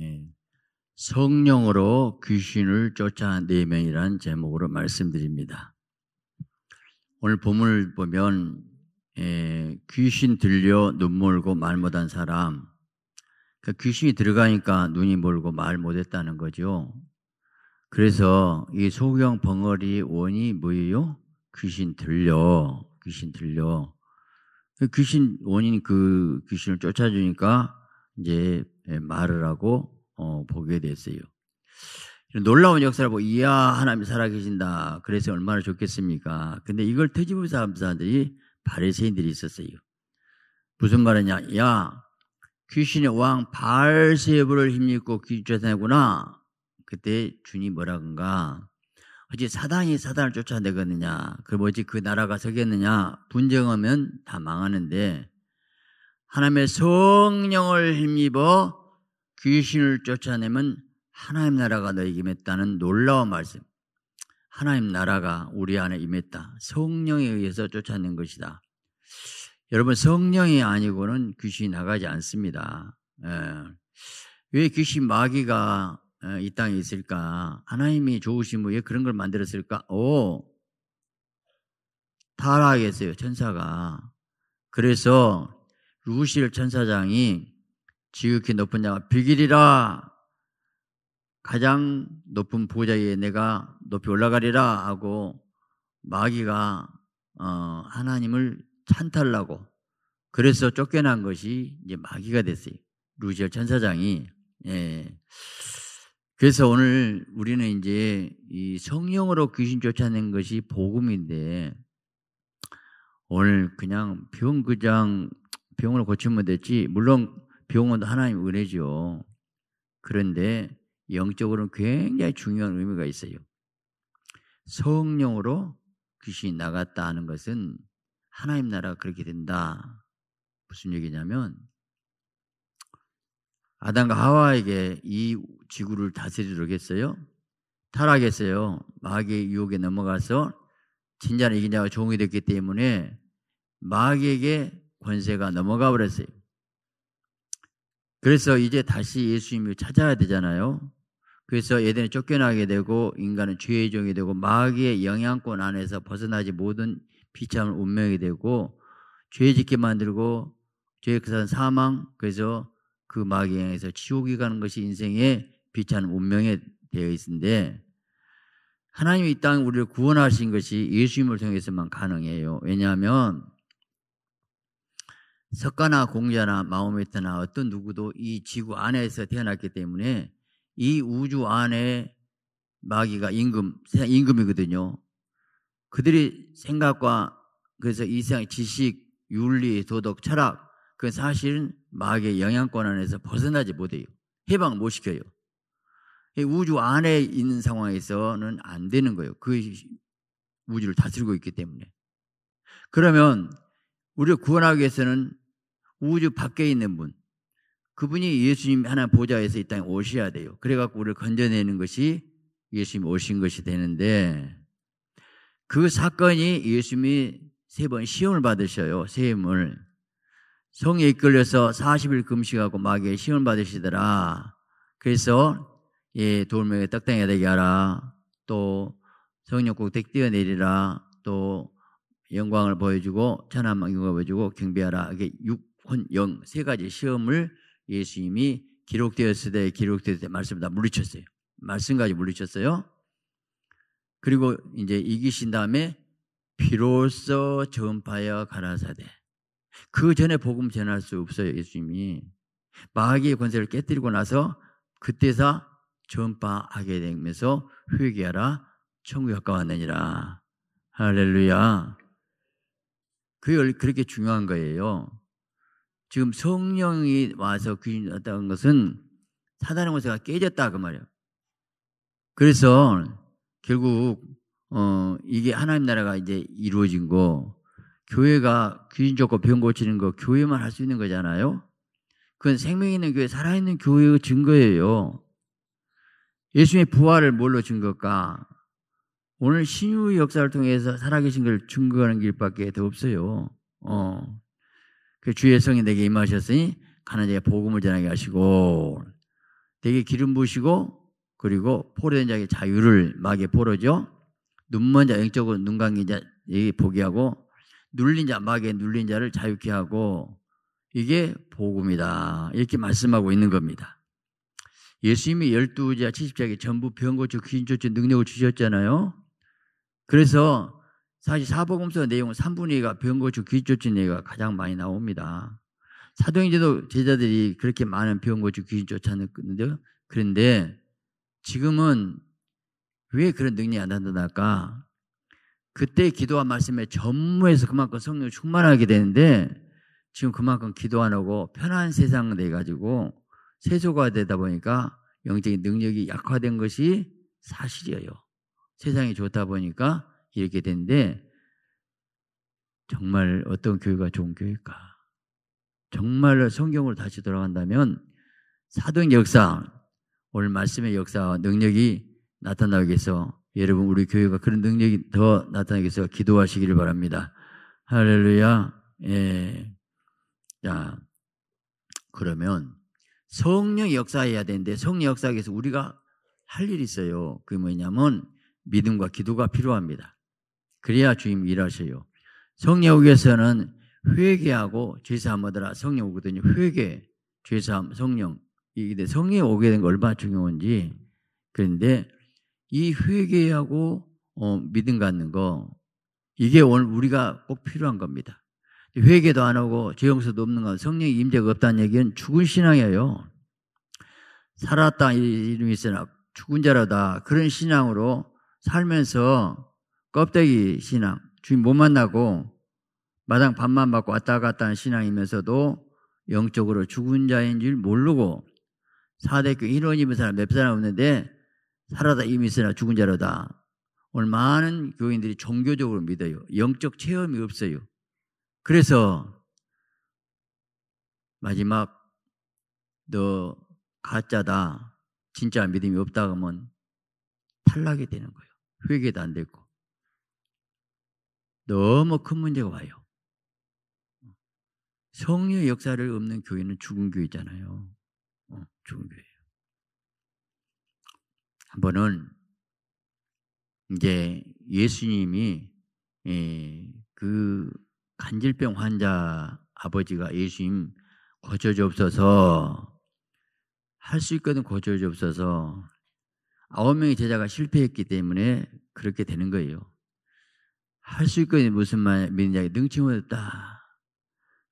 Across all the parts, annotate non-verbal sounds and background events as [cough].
예. 성령으로 귀신을 쫓아내명이라는 제목으로 말씀드립니다. 오늘 본문을 보면 예, 귀신 들려 눈 멀고 말 못한 사람 그 귀신이 들어가니까 눈이 멀고 말 못했다는 거죠. 그래서 이 소경 벙어리 원이 뭐예요? 귀신 들려 귀신 들려 그 귀신 원인 그 귀신을 쫓아주니까 이제 예, 말을 하고 어, 보게 됐어요. 놀라운 역사를 보고 이야 하나님 살아계신다. 그래서 얼마나 좋겠습니까? 근데 이걸 퇴집을 사람들이 바리새인들이 있었어요. 무슨 말이냐? 야 귀신의 왕바세부를 힘입고 귀쫓아내구나. 그때 주님 뭐라 건가? 어찌 사단이 사단을 쫓아내겠느냐? 그 뭐지 그 나라가 서겠느냐? 분쟁하면 다 망하는데 하나님의 성령을 힘입어 귀신을 쫓아내면 하나님 나라가 너에게 임했다는 놀라운 말씀. 하나님 나라가 우리 안에 임했다. 성령에 의해서 쫓아낸 것이다. 여러분 성령이 아니고는 귀신이 나가지 않습니다. 예. 왜 귀신 마귀가 어, 이 땅에 있을까? 하나님이 좋으신 분왜 그런 걸 만들었을까? 오, 타락했어요 천사가. 그래서 루실 천사장이 지극히 높은 자가 비길이라 가장 높은 보좌 위에 내가 높이 올라가리라 하고 마귀가 어, 하나님을 찬탈하고 그래서 쫓겨난 것이 이제 마귀가 됐어요. 루지엘 천사장이 예. 그래서 오늘 우리는 이제 이 성령으로 귀신 쫓아낸 것이 복음인데 오늘 그냥 병그장 병을 고치면 됐지 물론 병원도 하나님 은혜죠. 그런데 영적으로는 굉장히 중요한 의미가 있어요. 성령으로 귀신이 나갔다 하는 것은 하나님 나라가 그렇게 된다. 무슨 얘기냐면 아담과 하와에게 이 지구를 다스리도록 했어요. 타락했어요. 마귀의 유혹에 넘어가서 진자는 이긴 자가 종이 됐기 때문에 마귀에게 권세가 넘어가 버렸어요. 그래서 이제 다시 예수님을 찾아야 되잖아요. 그래서 예전에 쫓겨나게 되고 인간은 죄의 종이 되고 마귀의 영향권 안에서 벗어나지 못한 비참한 운명이 되고 죄 짓게 만들고 죄의 그산 사망 그래서 그 마귀의 영향에서 지옥이 가는 것이 인생의 비참한 운명에 되어 있는데 하나님이 이 땅에 우리를 구원하신 것이 예수님을 통해서만 가능해요. 왜냐하면 석가나 공자나 마호메트나 어떤 누구도 이 지구 안에서 태어났기 때문에 이 우주 안에 마귀가 임금, 임금이거든요. 그들의 생각과 그래서 이 세상 지식, 윤리, 도덕, 철학, 그건 사실은 마귀의 영향권 안에서 벗어나지 못해요. 해방 못 시켜요. 우주 안에 있는 상황에서는 안 되는 거예요. 그 우주를 다스리고 있기 때문에. 그러면 우리를 구원하기 위해서는 우주 밖에 있는 분, 그분이 예수님 하나 보좌에서 이 땅에 오셔야 돼요. 그래갖고 우리를 건져내는 것이 예수님 오신 것이 되는데 그 사건이 예수님이 세 번 시험을 받으셔요. 세임을. 성에 이끌려서 40일 금식하고 마귀에 시험을 받으시더라. 그래서 예, 돌멩이 떡당해 되게 하라. 또 성령국 뛰어내리라. 또 영광을 보여주고 천하만 영광을 보여주고 경배하라 이게 육혼 영세 가지 시험을 예수님이 기록되었을 때 기록되었을 때 말씀 을다 물리쳤어요. 말씀까지 물리쳤어요. 그리고 이제 이기신 다음에 비로소 전파여 가라사대. 그 전에 복음 전할 수 없어요, 예수님이. 마귀의 권세를 깨뜨리고 나서 그때서 전파하게 되면서 회개하라, 천국에 가까웠느니라. 할렐루야. 그게 그렇게 중요한 거예요. 지금 성령이 와서 귀신 났다는 것은 사단의 권세가 깨졌다 그 말이에요. 그래서 결국 어 이게 하나님 나라가 이제 이루어진 거 교회가 귀신 쫓고 병 고치는 거 교회만 할 수 있는 거잖아요. 그건 생명 있는 교회, 살아있는 교회의 증거예요. 예수님의 부활을 뭘로 증거까 오늘 신유의 역사를 통해서 살아계신 걸 증거하는 길밖에 더 없어요. 어. 그 주의 성이 내게 임하셨으니 가는 자에 복음을 전하게 하시고 되게 기름 부시고 그리고 포로된 자에게 자유를 막에 포로죠. 눈먼 자 영적으로 눈 감긴 자에게 보게 하고 눌린 자 막에 눌린 자를 자유케 하고 이게 복음이다 이렇게 말씀하고 있는 겁니다. 예수님이 열두 자 칠십 자에게 전부 병 고쳐 귀신 쫓지 능력을 주셨잖아요. 그래서 사실 사복음서 내용 3분의 2가 병고치 귀신쫓는 얘기가 가장 많이 나옵니다. 사도행제도 제자들이 그렇게 많은 병고치 귀신 쫓아냈거요 그런데 지금은 왜 그런 능력이 안 나타날까? 그때 기도와 말씀에 전무해서 그만큼 성령 충만하게 되는데 지금 그만큼 기도 안 하고 편한 세상 돼 가지고 세소가 되다 보니까 영적인 능력이 약화된 것이 사실이에요. 세상이 좋다 보니까 이렇게 된데 정말 어떤 교회가 좋은 교회일까? 정말 성경으로 다시 돌아간다면 사도행 역사, 오늘 말씀의 역사와 능력이 나타나기 위해서 여러분 우리 교회가 그런 능력이 더 나타나기 위해서 기도하시기를 바랍니다. 할렐루야. 예. 자, 그러면 성령 역사해야 되는데 성령 역사에서 우리가 할 일이 있어요. 그게 뭐냐면 믿음과 기도가 필요합니다. 그래야 주님 일하셔요. 성령에서는 회개하고 죄사함 얻으라 성령 오거든요. 회개, 죄사함, 성령. 이게 성령이 오게 된 게 얼마나 중요한지. 그런데 이 회개하고 어, 믿음 갖는 거 이게 오늘 우리가 꼭 필요한 겁니다. 회개도 안 하고 죄용서도 없는 건 성령의 임재가 없다는 얘기는 죽은 신앙이에요. 살았다 이름이 있으나 죽은 자라다 그런 신앙으로 살면서 껍데기 신앙, 주님 못 만나고 마당 밥만 받고 왔다 갔다 하는 신앙이면서도 영적으로 죽은 자인 줄 모르고 사대교 인원 입면 사람 몇 사람 없는데 살아다 이미 있으나 죽은 자로다. 오늘 많은 교인들이 종교적으로 믿어요. 영적 체험이 없어요. 그래서 마지막 너 가짜다. 진짜 믿음이 없다 하면 탈락이 되는 거예요. 회개도 안 됐고 너무 큰 문제가 와요. 성령의 역사를 없는 교회는 죽은 교회잖아요. 어, 죽은 교회예요. 한 번은 이제 예수님이 예, 그 간질병 환자 아버지가 예수님 고쳐주옵소서 할 수 있거든 고쳐주옵소서 아홉 명의 제자가 실패했기 때문에 그렇게 되는 거예요. 할 수 있거든 무슨 말 믿느냐 능침을였다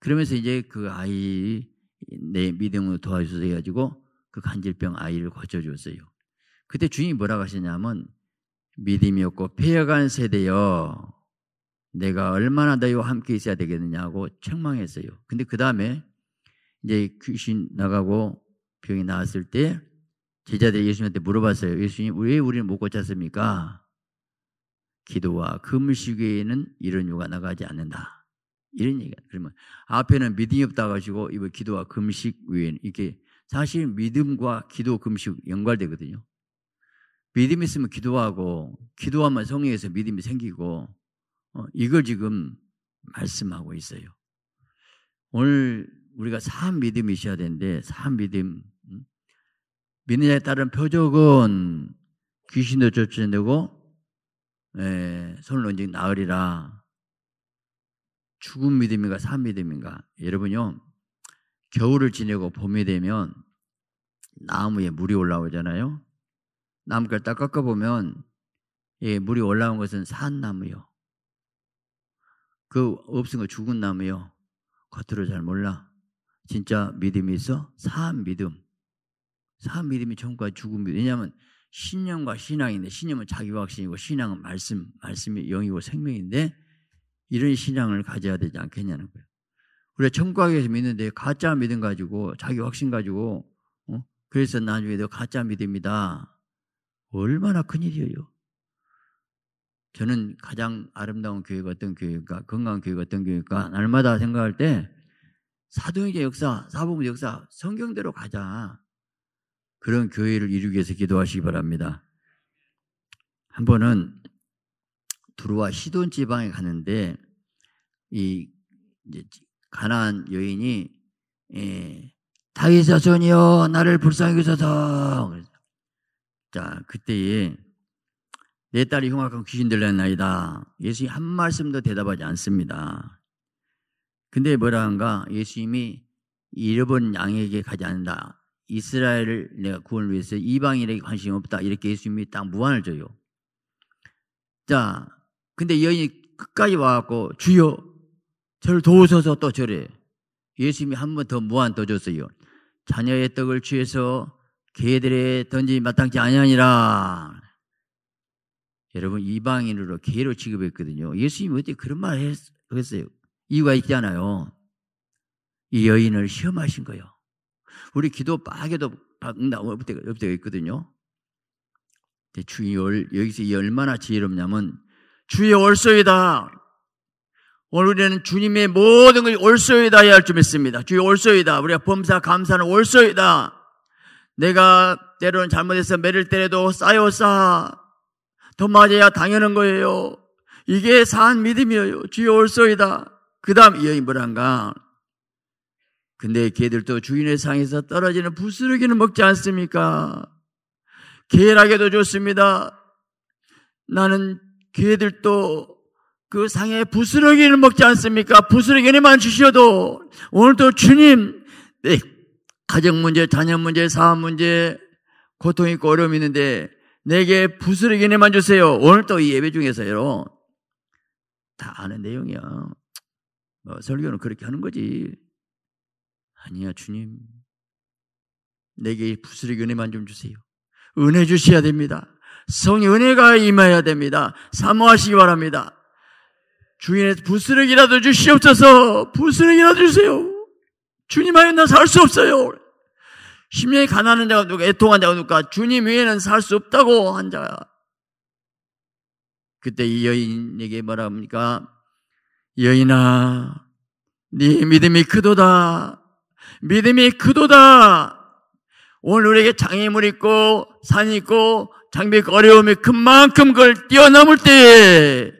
그러면서 이제 그 아이 내 믿음으로 도와주셔서 해가지고 그 간질병 아이를 고쳐주어요 그때 주인이 뭐라고 하시냐면 믿음이 없고 폐역한 세대여 내가 얼마나 너희와 함께 있어야 되겠느냐고 책망했어요. 근데 그 다음에 이제 귀신 나가고 병이 나왔을 때 제자들이 예수님한테 물어봤어요. 예수님, 왜 우리는 못 고쳤습니까? 기도와 금식 에는 이런 유가 나가지 않는다. 이런 얘기가. 그러면 앞에는 믿음이 없다 가지고 이번 기도와 금식 위에는 이게 사실 믿음과 기도 금식 연관되거든요. 믿음이 있으면 기도하고 기도하면 성령에서 믿음이 생기고 어, 이걸 지금 말씀하고 있어요. 오늘 우리가 참 믿음이셔야 되는데 참 믿음 믿는 자에 따른 표적은 귀신도 쫓아내고 예, 손을 얹은 나으리라. 죽은 믿음인가 산 믿음인가. 여러분요. 겨울을 지내고 봄이 되면 나무에 물이 올라오잖아요. 나무를 딱 깎아보면 예, 물이 올라온 것은 산 나무요. 그 없은 거 죽은 나무요. 겉으로 잘 몰라. 진짜 믿음이 있어? 산 믿음. 사람 믿음이 전과 죽음이 왜냐하면 신념과 신앙인데 신념은 자기 확신이고 신앙은 말씀 말씀이 영이고 생명인데 이런 신앙을 가져야 되지 않겠냐는 거예요. 우리가 청구학에서 믿는데 가짜 믿음 가지고 자기 확신 가지고 어? 그래서 나중에 도 가짜 믿음이다. 얼마나 큰일이에요. 저는 가장 아름다운 교회가 어떤 교회일까 건강한 교회가 어떤 교회일까 날마다 생각할 때 사도행전 역사 사복음 역사 성경대로 가자. 그런 교회를 이루기 위해서 기도하시기 바랍니다. 한 번은 두루와 시돈 지방에 가는데 이가난 여인이 예, 다윗 자손이여 나를 불쌍히 여소서. 자 그때에 내 딸이 흉악한 귀신 들렸나이다. 예수님 한 말씀도 대답하지 않습니다. 근데 뭐라 한가 예수님이 잃어본 양에게 가지 않는다. 이스라엘을 내가 구원을 위해서 이방인에게 관심이 없다. 이렇게 예수님이 딱 무한을 줘요. 자, 근데 여인이 끝까지 와갖고 주여 저를 도우소서 또 저래. 예수님이 한 번 더 무한 더 줬어요. 자녀의 떡을 취해서 개들의 던지 마땅치 아니하니라. 여러분 이방인으로 개로 취급했거든요. 예수님어떻 그런 말을 했, 어요 이유가 있잖아요. 이 여인을 시험하신 거예요. 우리 기도 빠게도 나올 가올때 있거든요. 주여 여기서 얼마나 지혜롭냐면 주여 올소이다. 오늘 우리는 주님의 모든 것이 올소이다 해야 할 줄 믿습니다. 주여 올소이다. 우리가 범사 감사는 올소이다. 내가 때로는 잘못해서 매를 때려도 쌓여 쌓더 맞아야 당연한 거예요. 이게 산 믿음이에요. 주여 올소이다. 그 다음 이 여인 뭐란가 근데 개들도 주인의 상에서 떨어지는 부스러기는 먹지 않습니까? 개라게도 좋습니다. 나는 개들도 그 상에 부스러기는 먹지 않습니까? 부스러기는만 주셔도 오늘도 주님 내 네, 가정 문제, 자녀 문제, 사업 문제 고통 있고 어려움이 있는데 내게 부스러기는만 주세요. 오늘도 이 예배 중에서요. 다 아는 내용이야. 뭐 설교는 그렇게 하는 거지. 아니야 주님 내게 부스리 은혜만 좀 주세요. 은혜 주셔야 됩니다. 성의 은혜가 임해야 됩니다. 사모하시기 바랍니다. 주인의 부스럭기라도 주시옵소서. 부스럭기라도 주세요. 주님 하여 나살 수 없어요. 심령이 가난한 자가 누가 애통한 자가 누가 주님 외에는 살 수 없다고 한 자야. 그때 이 여인에게 말합니까? 여인아, 네 믿음이 크도다. 믿음이 크도다. 오늘 우리에게 장애물 있고 산이 있고 장비 어려움이 큰만큼 그걸 뛰어넘을 때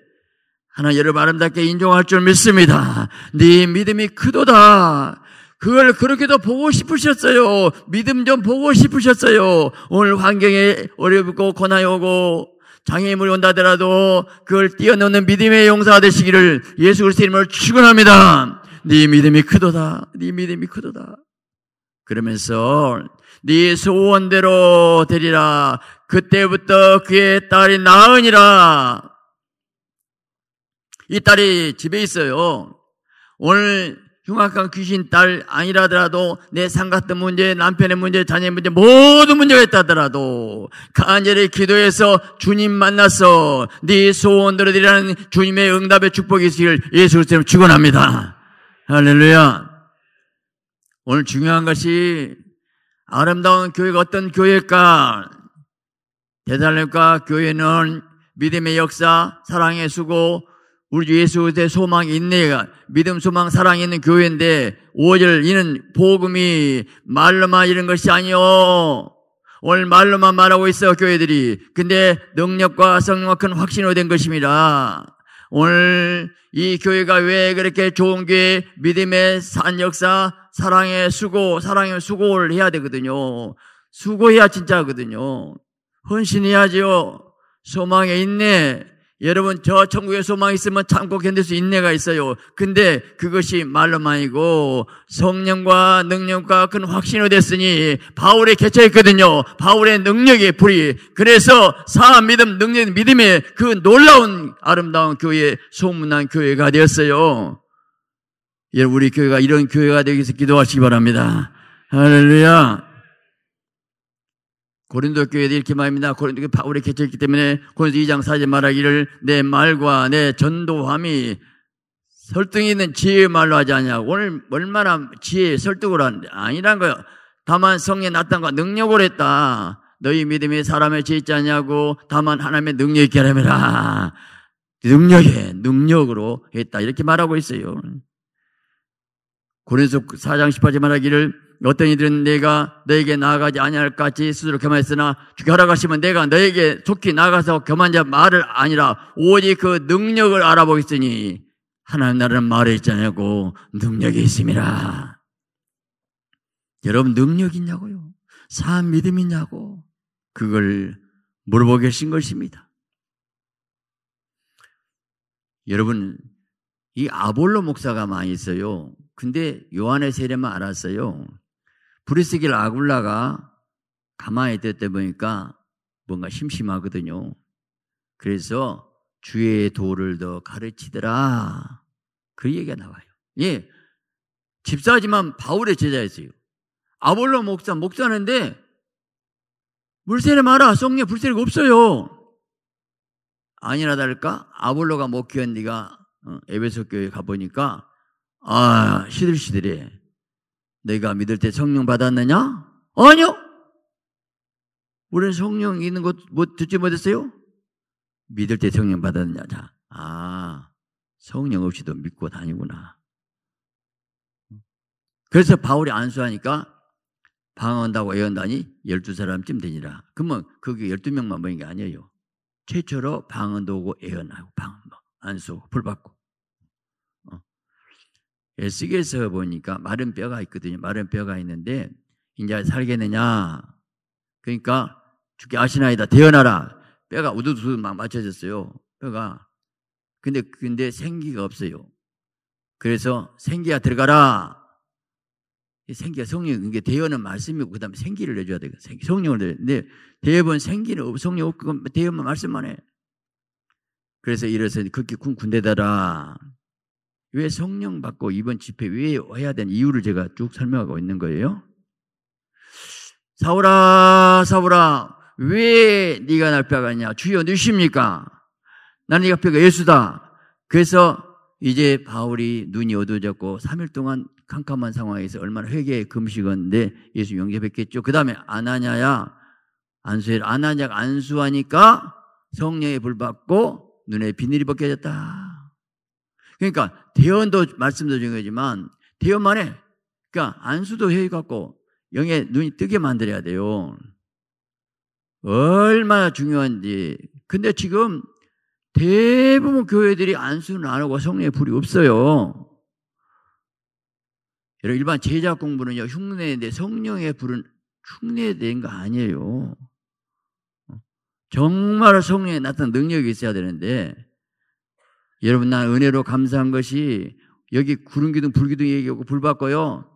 하나 여러분 아름답게 인정할 줄 믿습니다. 네 믿음이 크도다. 그걸 그렇게도 보고 싶으셨어요. 믿음 좀 보고 싶으셨어요. 오늘 환경에 어렵고 고난이 오고 장애물이 온다더라도 그걸 뛰어넘는 믿음의 용사 되시기를 예수 그리스도 님을 축원합니다. 네 믿음이 크도다. 네 믿음이 크도다. 그러면서 네 소원대로 되리라. 그때부터 그의 딸이 나으니라. 이 딸이 집에 있어요. 오늘 흉악한 귀신 딸 아니라더라도 내 상가떤 문제, 남편의 문제, 자녀의 문제 모든 문제가 있다더라도 간절히 기도해서 주님 만나서 네 소원대로 되라는 리 주님의 응답의 축복이 있기를 예수 그리스도님 축원합니다. 할렐루야. 오늘 중요한 것이 아름다운 교회가 어떤 교회일까? 대달렘과 교회는 믿음의 역사, 사랑의 수고, 우리 예수 의소망 인내가 믿음 소망 사랑이 있는 교회인데 5절 이는 복음이 말로만 이런 것이 아니오 오늘 말로만 말하고 있어 교회들이 근데 능력과 성령과 큰 확신으로 된 것입니다. 오늘 이 교회가 왜 그렇게 좋은 교회, 믿음의 산 역사, 사랑의 수고, 사랑의 수고를 해야 되거든요. 수고해야 진짜거든요. 헌신해야지요. 소망의 인내, 여러분 저천국에 소망이 있으면 참고 견딜 수 인내가 있어요. 근데 그것이 말로만이고 성령과 능력과 큰 확신으로 됐으니 바울에 개최했거든요. 바울의 능력의 불이 그래서 사 믿음 능력 믿음의 그 놀라운 아름다운 교회 소문난 교회가 되었어요. 여러분 우리 교회가 이런 교회가 되기 위해서 기도하시기 바랍니다. 할렐루야. 고린도 교회에 이렇게 말입니다. 고린도 교회 바울이 개척했기 때문에 고린도 2장 4절 말하기를 내 말과 내 전도함이 설득이 있는 지혜의 말로 하지 않냐 오늘 얼마나 지혜 설득을 하는데 아니란 거요. 다만 성에 나타과 능력을 했다. 너희 믿음이 사람의 지혜 지 않냐고. 다만 하나님의 능력 있게 하라. 능력에 능력으로 했다. 이렇게 말하고 있어요. 고린도 4장 18절 말하기를 어떤 이들은 내가 너에게 나아가지 아니할 까지 스스로 겸하였으나 주께 허락하시면 내가 너에게 속히 나가서 겸한 자 말을 아니라 오직 그 능력을 알아보겠으니 하나님 나라는 말에 있지 않냐고 능력이 있습니다. 여러분 능력 있냐고요? 사한 믿음 있냐고 그걸 물어보 계신 것입니다. 여러분 이 아볼로 목사가 많이 있어요. 근데 요한의 세례만 알았어요. 브리스길 아굴라가 가만히 있다 보니까 뭔가 심심하거든요. 그래서 주의 도를 더 가르치더라. 그 얘기가 나와요. 예. 집사지만 바울의 제자였어요. 아볼로 목사, 목사는데 물세례 마라. 성에 불세례가 없어요. 아니라 다를까? 아볼로가 목회한 네가 어, 에베소 교회 에 가보니까 아, 시들시들해. 내가 믿을 때 성령 받았느냐? 아니요. 우리는 성령 있는 것 뭐 듣지 못했어요? 믿을 때 성령 받았느냐? 자, 아, 성령 없이도 믿고 다니구나. 그래서 바울이 안수하니까 방언다고 애언다니 12사람쯤 되니라. 그러면 그게 12명만 모인 게 아니에요. 최초로 방언도 오고 애언하고 방언 안수 불받고. 예, 쓰개서 보니까 마른 뼈가 있거든요. 마른 뼈가 있는데 이제 살겠느냐? 그러니까 죽게 아시나이다 대어나라. 뼈가 우두두두 막 맞춰졌어요. 뼈가. 근데 근데 생기가 없어요. 그래서 생기가 들어가라. 생기가 성령 이게 대여는 말씀이고 그다음에 생기를 내줘야 되고 생기 성령을 내. 근데 대여분 생기는 없 성령 없고 대여만 말씀만 해. 그래서 이래서 극히 군 군대다라. 왜 성령 받고 이번 집회 왜 와야 되는 이유를 제가 쭉 설명하고 있는 거예요. 사울아, 사울아, 왜 네가 날 빼가냐? 주여 누십니까? 나는 네가 빼가 예수다. 그래서 이제 바울이 눈이 어두워졌고 3일 동안 캄캄한 상황에서 얼마나 회개의 금식었는데 예수 영접했겠죠. 그 다음에 아나냐야 안수해 아나냐가 안수하니까 성령의 불 받고 눈에 비늘이 벗겨졌다. 그러니까 대언도 말씀도 중요하지만 대언만에 그러니까 안수도 해 갖고 영의 눈이 뜨게 만들어야 돼요. 얼마나 중요한지. 근데 지금 대부분 교회들이 안수는 안 하고 성령의 불이 없어요. 여러분 일반 제작 공부는요 흉내인데 성령의 불은 흉내된 거 아니에요. 정말 성령에 나타난 능력이 있어야 되는데 여러분 나 은혜로 감사한 것이 여기 구름 기둥 불 기둥 얘기하고 불봤고요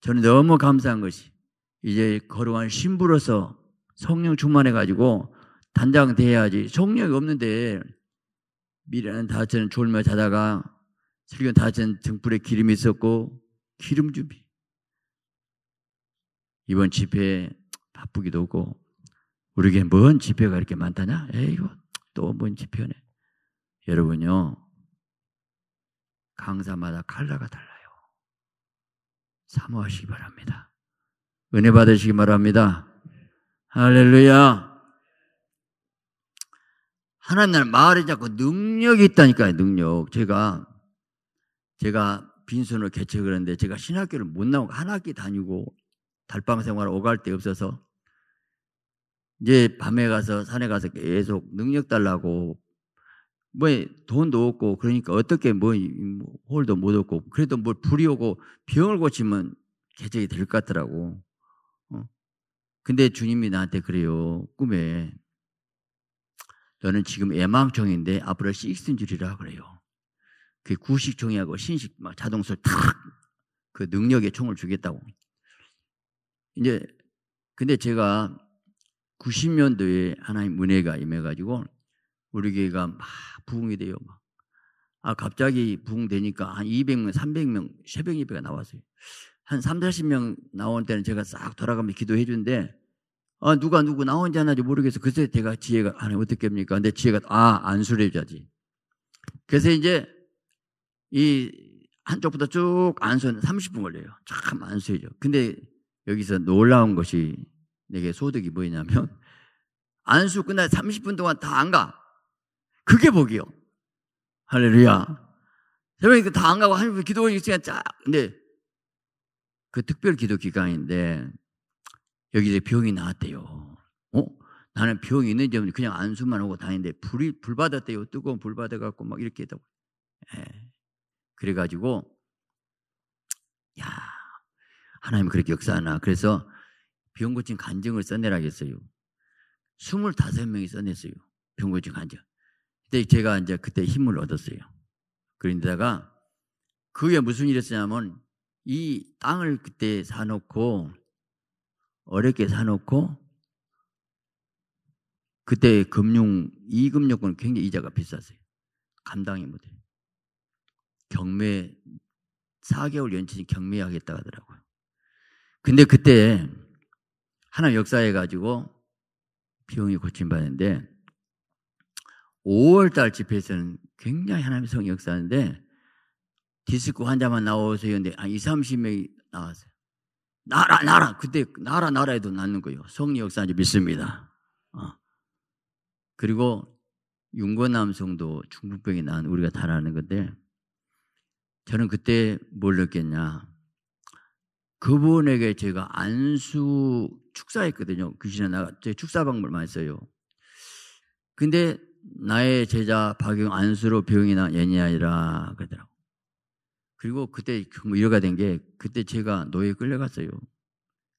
저는 너무 감사한 것이 이제 거룩한 신부로서 성령 충만해 가지고 단장 돼야지 성령이 없는데 미래는 다처는 졸며 자다가 슬기 다처는 등불에 기름이 있었고 기름 준비 이번 집회 바쁘기도 하고 우리에게 뭔 집회가 이렇게 많다냐? 에이 또뭔 집회네 여러분요, 강사마다 칼라가 달라요. 사모하시기 바랍니다. 은혜 받으시기 바랍니다. 할렐루야. 하나님 말에 자꾸 능력이 있다니까요, 능력. 제가, 제가 빈손으로 개척을 했는데 제가 신학교를 못 나오고 한 학기 다니고 달방 생활 오갈 데 없어서 이제 밤에 가서 산에 가서 계속 능력 달라고 뭐 돈도 없고 그러니까 어떻게 뭐, 뭐 홀도 못 얻고 그래도 뭘 불이 오고 병을 고치면 개정이될 것 같더라고. 어? 근데 주님이 나한테 그래요. 꿈에 너는 지금 애망청인데 앞으로 식순 줄이라 그래요. 그 구식종이하고 신식 막 자동술 탁그 능력의 총을 주겠다고. 이제 근데 제가 90년도에 하나님 은혜가 임해가지고 우리 교회가 막 부흥이 돼요. 막. 아, 갑자기 부흥되니까 한 200명, 300명, 새벽 예배가 나왔어요. 한 3, 40명 나온 때는 제가 싹 돌아가며 기도해 주는데, 아, 누가 누구 나온지 안나지 모르겠어. 그래서 제가 지혜가, 아니, 어떻게 합니까? 근데 지혜가, 아, 안수례자지. 그래서 이제, 이, 한쪽부터 쭉 안수는 30분 걸려요. 참 안수해죠. 근데 여기서 놀라운 것이 내게 소득이 뭐냐면, 안수 끝날 30분 동안 다안 가. 그게 복이요. 할렐루야. 새벽에 그 다안 가고 하나님 기도원 있으니 쫙. 근데 그 특별 기도 기간인데 여기 이 병이 나왔대요. 어? 나는 병이 있는지 없 그냥 안수만 하고 다니는데 불이, 불 받았대요. 뜨거운 불 받아갖고 막 이렇게 했다고. 예. 그래가지고, 야, 하나님 그렇게 역사하나. 그래서 병 고친 간증을 써내라겠어요. 25명이 써냈어요. 병 고친 간증. 근데 제가 이제 그때 힘을 얻었어요. 그런데다가 그게 무슨 일이었냐면 이 땅을 그때 사놓고 어렵게 사놓고 그때 금융 이금융권 굉장히 이자가 비쌌어요. 감당이 못해. 경매 4개월 연체 경매하겠다 하더라고요. 근데 그때 하나 역사해 가지고 비용이 고친 바인데 5월달 집회에서는 굉장히 하나님의 성 역사인데 디스코 환자만 나오세요. 근데 한 20, 30명이 나왔어요. 나라, 나라! 그때 나라, 나라에도 낳는 거예요. 성리 역사인지 믿습니다. 어. 그리고 윤건남성도 중국병이난 우리가 다 아는 건데 저는 그때 뭘 느꼈냐. 그분에게 제가 안수 축사했거든요. 귀신에 나가. 제 축사방법을 많이 써요. 근데 나의 제자 박용 안수로 병이나 예니아니라 그러더라고. 그리고 그때 그 뭐이가된 게 그때 제가 노예 끌려갔어요.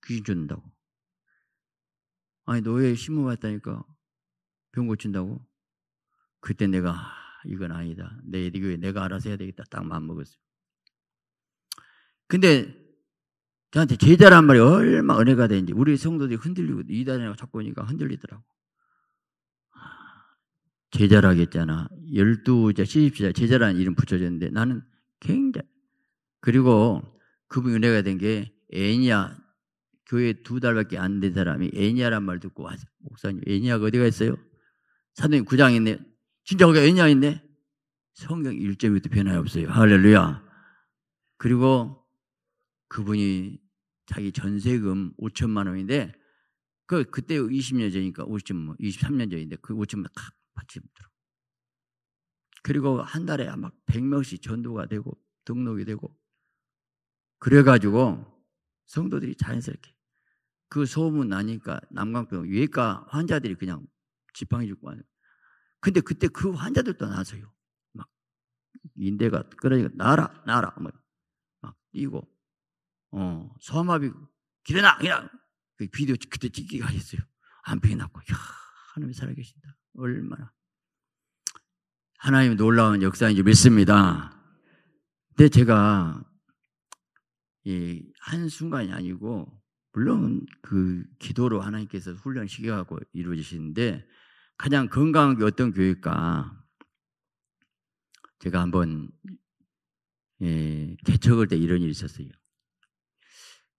귀신 쫓는다고. 아니 노예 신문 봤다니까 병 고친다고. 그때 내가 아, 이건 아니다. 내 교회 내가 알아서 해야 되겠다. 딱 마음 먹었어요. 근데 저한테 제자란 말이 얼마 은혜가 되는지 우리 성도들이 흔들리고 이단이라고 자꾸 오니까 흔들리더라고. 제자라겠잖아. 열두 자, 시집자 제자라는 이름 붙여졌는데 나는 굉장히 그리고 그분이 은혜가 된 게 애니아 교회 두 달밖에 안 된 사람이 애니아란 말 듣고 와 목사님 애니아가 어디가 있어요? 사도님 구장 있네. 진짜 거기 애니아 있네. 성경 1점부터 변화가 없어요. 할렐루야. 그리고 그분이 자기 전세금 5천만 원인데 그 그때 20년 전이니까 5 0 23년 전인데 그 5천만 탁 받지 못하 그리고 한 달에 아마 100명씩 전도가 되고 등록이 되고 그래가지고 성도들이 자연스럽게 그 소문 나니까 남강병 외과 환자들이 그냥 지팡이 죽고 하는 근데 그때 그 환자들도 나서요 막 인대가 그러니까 나라 나라 막, 뛰고 어 소아마비 길어나 그냥 비디오 그때 찍기가 했어요 안병이 났고 야 하나님 살아계신다 얼마나 하나님의 놀라운 역사인지 믿습니다. 근데 제가 이 한 순간이 아니고 물론 그 기도로 하나님께서 훈련시켜갖고 이루어지시는데 가장 건강한 게 어떤 교회일 제가 한번 예, 개척할 때 이런 일이 있었어요.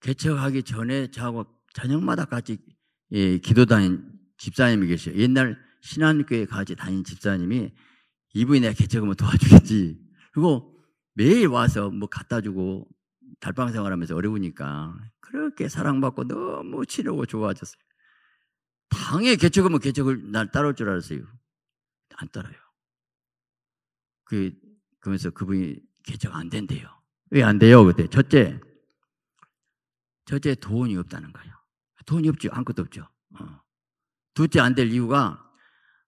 개척하기 전에 저하고 저녁마다 같이 예, 기도다닌 집사님이 계셔요. 옛날 신한교회 가지 다닌 집사님이 이분이 내가 개척하면 도와주겠지. 그리고 매일 와서 뭐 갖다 주고 달방 생활하면서 어려우니까 그렇게 사랑받고 너무 친하고 좋아졌어요. 당에 개척하면 개척을 날 따라올 줄 알았어요. 안 따라요. 그, 그러면서 그분이 개척 안 된대요. 왜 안 돼요? 그때. 첫째, 첫째 돈이 없다는 거예요. 돈이 없죠. 아무것도 없죠. 어. 둘째 안 될 이유가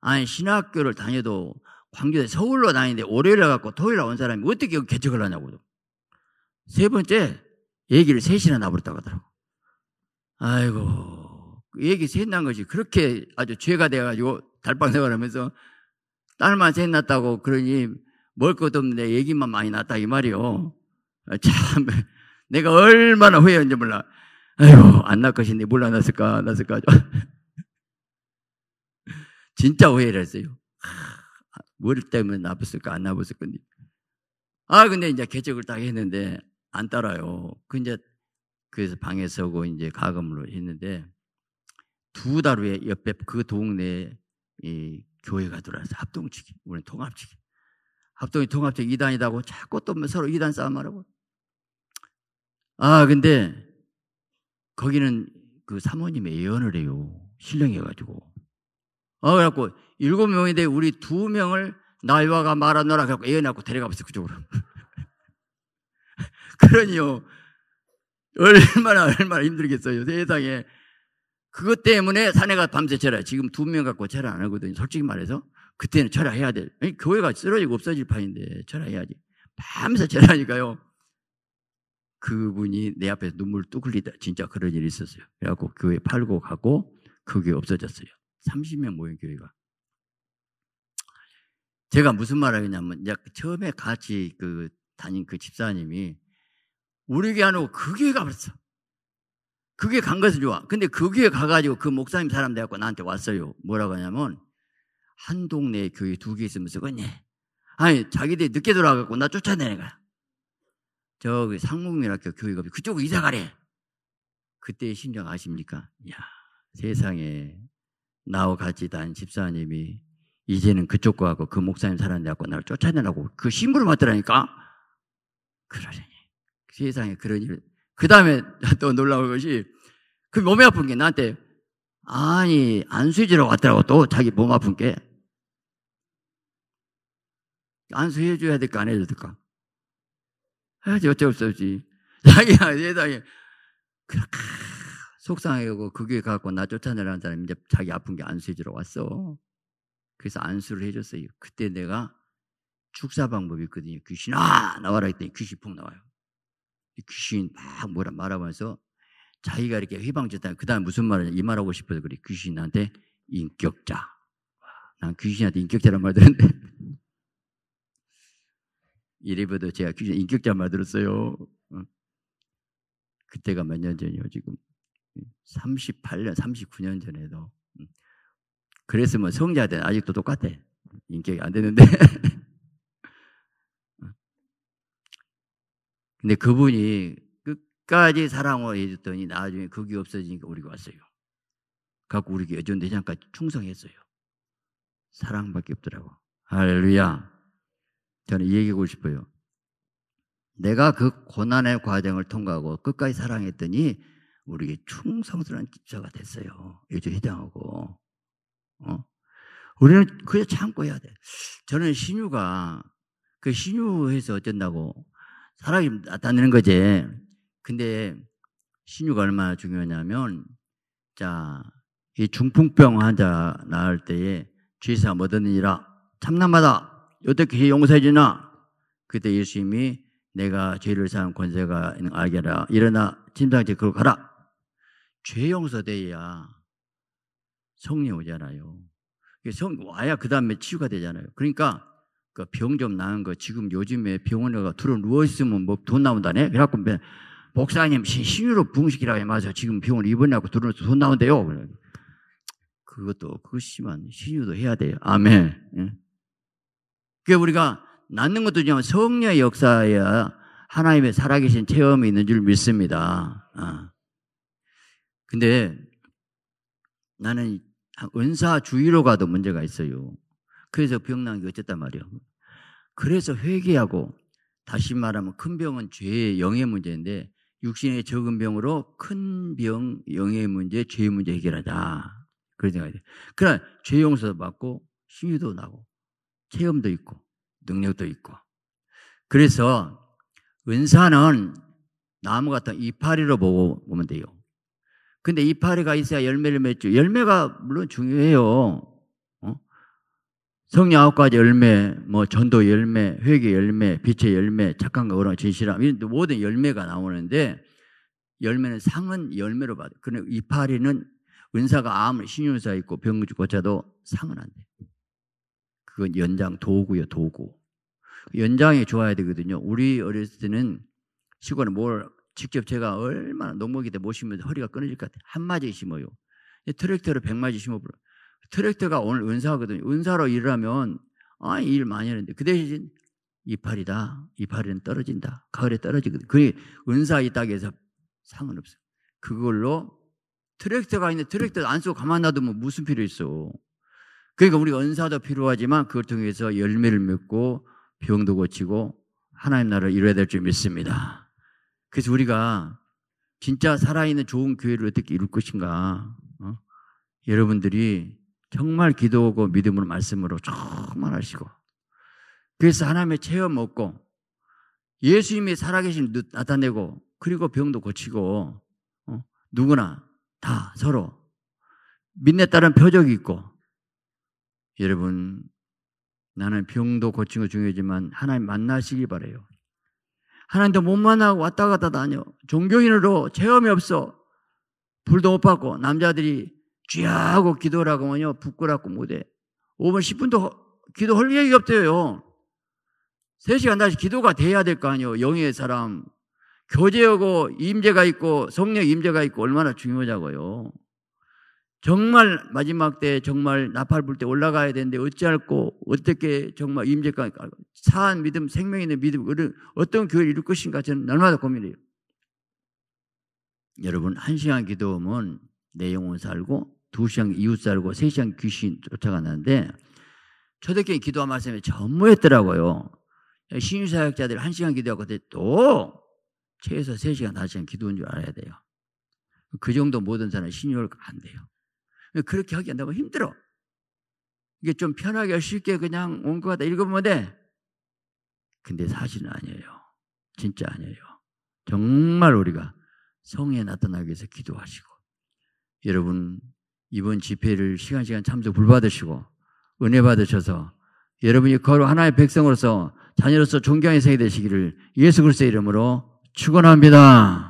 아니 신학교를 다녀도 광주에 서울로 다니는데 월요일에 갖고 토요일에 온 사람이 어떻게 개척을 하냐고. 세 번째 얘기를 셋이나 나버렸다고 하더라고. 아이고 그 얘기 셋난 것이 그렇게 아주 죄가 돼가지고 달방 생활하면서 딸만 셋 났다고 그러니 먹을 것도 없는데 얘기만 많이 났다 이 말이요. 아, 참 내가 얼마나 후회했는지 몰라. 아이고 안 낳을 것인데 몰라 났을까 났을까. 진짜 오해를 했어요. 아, 뭘 때문에 나빴을까, 안 나빴을 건데. 아, 근데 이제 개척을 딱 했는데 안 따라요. 그 이제 그래서 방에 서고 이제 가금으로 했는데 두 달 후에 옆에 그 동네에 이 교회가 들어와서 합동치기, 우리는 통합치기. 합동이 통합치기 이단이다고 자꾸 또 서로 2단 싸움하라고. 아, 근데 거기는 그 사모님의 예언을 해요. 신령해가지고. 어, 그래갖고 일곱 명인데 우리 두 명을 나이와가 말하노라 그래갖고 애어갖고 데려가봤어 그쪽으로. [laughs] 그러니요. 얼마나, 얼마나 힘들겠어요, 세상에. 그것 때문에 사내가 밤새 절하 지금 두 명 갖고 절하안 하거든요. 솔직히 말해서. 그때는 절해야 하 돼. 아니, 교회가 쓰러지고 없어질 판인데 절해야지. 하 밤새 절하니까요. 그분이 내 앞에서 눈물 뚝 흘리다. 진짜 그런 일이 있었어요. 그래갖고 교회 팔고 가고 그게 없어졌어요. 30명 모인 교회가. 제가 무슨 말을 하겠냐면, 처음에 같이 그 다닌 그 집사님이 우리 교회 안 오고 그 교회 가버렸어. 그 교회 간 것은 좋아. 근데 그 교회 가가지고 그 목사님 사람 돼갖고 나한테 왔어요. 뭐라고 하냐면, 한 동네에 교회 두 개 있으면 서그니 아니, 자기들이 늦게 돌아가갖고 나쫓아내는 거야. 저기 상목민학교 교회가 그쪽으로 이사 가래. 그때의 심정 아십니까? 야 세상에 나와 같이 단 집사님이 이제는 그쪽 거하고 그 목사님 사았는데 갖고 나를 쫓아내라고 그 신부를 맡으라니까 그러려니. 세상에 그런 일. 그 다음에 [laughs] 또 놀라운 것이 그 몸이 아픈 게 나한테 아니, 안수해주러 왔더라고 또 자기 몸 아픈 게. 안수해줘야 될까, 안 해줘야 될까? 해야지, 어쩔 수 없지. [laughs] 자기야, 세상에. 그렇게 속상해하고 그 교회 가고 나 쫓아내라는 사람이 이제 자기 아픈 게 안수해 주러 왔어. 그래서 안수를 해줬어요. 그때 내가 축사 방법이 있거든요. 귀신아 나와라 했더니 귀신 이푹 나와요. 귀신 막 뭐라 말하면서 자기가 이렇게 해방졌다그 다음에 무슨 말을 이 말하고 싶어서 그래. 귀신한테 인격자. 난 귀신한테 인격자란 말 들었는데. [laughs] 이래봐도 제가 귀신 인격자 말 들었어요. 그때가 몇 년 전이요, 지금. 38년, 39년 전에도 음. 그랬으면 성자들 아직도 똑같아. 인격이 안 되는데. [laughs] 어. 근데 그분이 끝까지 사랑을 해줬더니 나중에 그게 없어지니까 우리가 왔어요. 갖고 우리가 여전 대장까지 충성했어요. 사랑밖에 없더라고. 할렐루야. 저는 이 얘기하고 싶어요. 내가 그 고난의 과정을 통과하고 끝까지 사랑했더니 우리에게 충성스러운 지자가 됐어요. 이제 해당하고. 어? 우리는 그저 참고 해야 돼. 저는 신유가 그 신유해서 어쩐다고 사람이 나타내는 거지. 근데 신유가 얼마나 중요하냐면 자, 이 중풍병 환자 나을 때에 죄사 뭐든지라 참남마다 어떻게 용서해 주나? 그때 예수님이 내가 죄를 사는 권세가 알게라 일어나 침상에 그걸 가라. 죄 용서돼야 성령 오잖아요. 성 와야 그 다음에 치유가 되잖아요. 그러니까 그 병 좀 나은 거 지금 요즘에 병원에 가 들어 누워 있으면 뭐 돈 나온다네. 그래갖고 목사님 신유로 부흥시키라고 해맞아 지금 병원 입원하고 들어서 돈 나온대요. 그것도 그것이만 신유도 해야 돼요. 아멘. 예? 그러 우리가 낳는 것도 그냥 성녀의 역사야 하나님의 살아계신 체험이 있는 줄 믿습니다. 아. 근데 나는 은사 주의로 가도 문제가 있어요. 그래서 병난 게 어쨌단 말이요 그래서 회개하고 다시 말하면 큰 병은 죄의 영의 문제인데 육신의 적은 병으로 큰 병, 영의 문제, 죄의 문제 해결하자. 그런 생각이 돼그러죄 용서도 받고 신유도 나고 체험도 있고 능력도 있고 그래서 은사는 나무 같은 이파리로 보고 보면 돼요. 근데 이파리가 있어야 열매를 맺죠. 열매가 물론 중요해요. 어? 성령 아홉 가지 열매, 뭐 전도 열매, 회개 열매, 빛의 열매, 착한과 그런 진실함 이런 모든 열매가 나오는데 열매는 상은 열매로 받아. 그런데 이파리는 은사가 암을 신유사 있고 병주 고쳐도 상은 안 돼. 그건 연장 도구요 도구. 연장이 좋아야 되거든요. 우리 어렸을 때는 시골에 뭘 직접 제가 얼마나 농목이 때 모시면 허리가 끊어질 것 같아요. 한 마디 심어요. 트랙터로 백 마디 심어버려. 트랙터가 오늘 은사거든요. 은사로 일을 하면 아, 일 많이 하는데 그 대신 이파리다. 이파리는 떨어진다. 가을에 떨어지거든. 요 그게 은사 이 땅에서 상은 없어. 그걸로 트랙터가 있는데 트랙터 안 쓰고 가만 놔두면 무슨 필요 있어. 그러니까 우리가 은사도 필요하지만 그걸 통해서 열매를 맺고 병도 고치고 하나님 나라를 이뤄야 될 줄 믿습니다. 그래서 우리가 진짜 살아있는 좋은 교회를 어떻게 이룰 것인가. 어? 여러분들이 정말 기도하고 믿음으로 말씀으로 정말 하시고 그래서 하나님의 체험 얻고 예수님이 살아계신 나타내고 그리고 병도 고치고 어? 누구나 다 서로 믿네 따른 표적이 있고 여러분 나는 병도 고치거 중요하지만 하나님 만나시기 바래요. 하나님도 못 만나고 왔다 갔다 다녀. 종교인으로 체험이 없어. 불도 못 받고 남자들이 쥐하고 기도를 하고만요. 부끄럽고 못해. 5분, 10분도 기도 할 얘기가 없대요. 3시간 다시 기도가 돼야 될 거아니에 영의 사람. 교제하고 임재가 있고 성령 임재가 있고 얼마나 중요하냐고요. 정말 마지막 때 정말 나팔 불 때 올라가야 되는데 어찌할꼬 어떻게 정말 임재까지 깔고 사한 믿음 생명 있는 믿음 어떤 교회를 이룰 것인가 저는 얼마나 고민해요. 여러분 한 시간 기도하면 내 영혼 살고 두 시간 이웃 살고 세 시간 귀신 쫓아가는데 초대교회 기도와 말씀에 전무했더라고요. 신유사역자들 한 시간 기도하고 또 최소 세 시간 다시 기도한 줄 알아야 돼요. 그 정도 모든 사람 신유를 안 돼요. 그렇게 하기가 너무 힘들어. 이게 좀 편하게 쉽게 그냥 온 것 같다 읽으면 돼. 근데 사실은 아니에요. 진짜 아니에요. 정말 우리가 성에 나타나기 위해서 기도하시고 여러분 이번 집회를 시간시간 참석 불받으시고 은혜 받으셔서 여러분이 거룩 하나의 백성으로서 자녀로서 존경의 생이 되시기를 예수 그리스의 이름으로 축원합니다.